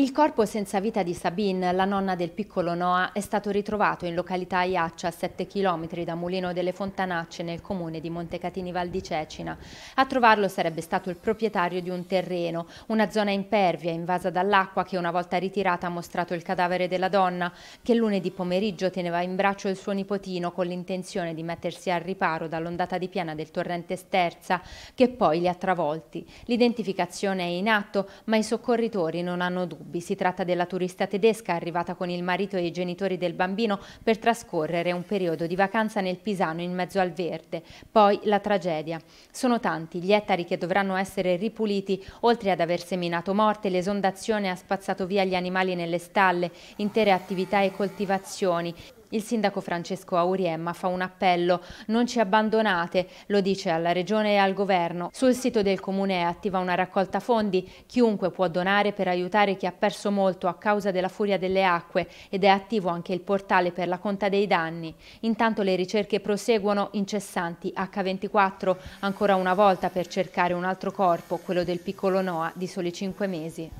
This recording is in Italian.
Il corpo senza vita di Sabine, la nonna del piccolo Noah, è stato ritrovato in località Iaccia, a 7 km da Mulino delle Fontanacce, nel comune di Montecatini Val di Cecina. A trovarlo sarebbe stato il proprietario di un terreno, una zona impervia invasa dall'acqua che una volta ritirata ha mostrato il cadavere della donna, che lunedì pomeriggio teneva in braccio il suo nipotino con l'intenzione di mettersi al riparo dall'ondata di piena del torrente Sterza, che poi li ha travolti. L'identificazione è in atto, ma i soccorritori non hanno dubbi dubbi. Si tratta della turista tedesca arrivata con il marito e i genitori del bambino per trascorrere un periodo di vacanza nel Pisano in mezzo al verde. Poi la tragedia. Sono tanti gli ettari che dovranno essere ripuliti, oltre ad aver seminato morte, l'esondazione ha spazzato via gli animali nelle stalle, intere attività e coltivazioni. Il sindaco Francesco Auriemma fa un appello, non ci abbandonate, lo dice alla regione e al governo. Sul sito del comune è attiva una raccolta fondi, chiunque può donare per aiutare chi ha perso molto a causa della furia delle acque ed è attivo anche il portale per la conta dei danni. Intanto le ricerche proseguono incessanti, H24 ancora una volta per cercare un altro corpo, quello del piccolo Noah di soli 5 mesi.